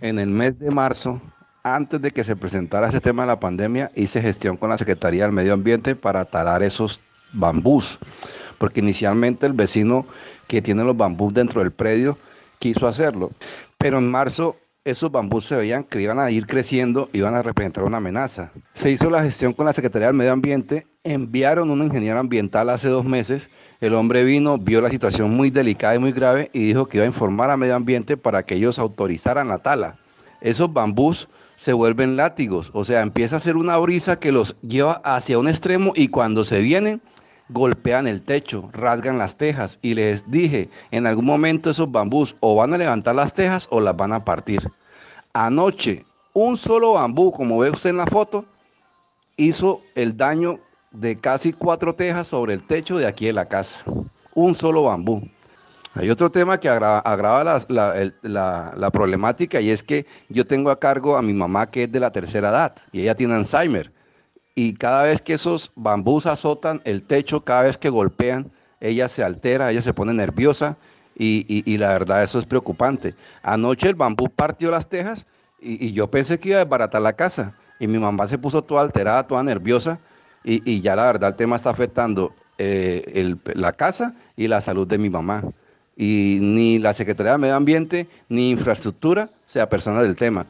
en el mes de marzo, antes de que se presentara ese tema de la pandemia, hice gestión con la Secretaría del Medio Ambiente para talar esos bambús, porque inicialmente el vecino que tiene los bambús dentro del predio quiso hacerlo, pero en marzo esos bambús se veían que iban a ir creciendo, iban a representar una amenaza. Se hizo la gestión con la Secretaría del Medio Ambiente, enviaron un ingeniero ambiental hace dos meses, el hombre vino, vio la situación muy delicada y muy grave y dijo que iba a informar a Medio Ambiente para que ellos autorizaran la tala. Esos bambús se vuelven látigos, o sea, empieza a ser una brisa que los lleva hacia un extremo y cuando se vienen golpean el techo, rasgan las tejas y les dije, en algún momento esos bambús o van a levantar las tejas o las van a partir. Anoche, un solo bambú, como ve usted en la foto, hizo el daño de casi cuatro tejas sobre el techo de aquí de la casa. Un solo bambú. Hay otro tema que agrava, la problemática y es que yo tengo a cargo a mi mamá que es de la tercera edad y ella tiene Alzheimer y cada vez que esos bambús azotan el techo, cada vez que golpean, ella se altera, ella se pone nerviosa y, la verdad eso es preocupante. Anoche el bambú partió las tejas y, yo pensé que iba a desbaratar la casa y mi mamá se puso toda alterada, toda nerviosa y, ya la verdad el tema está afectando eh, la casa y la salud de mi mamá y ni la Secretaría de Medio Ambiente ni Infraestructura sea persona del tema.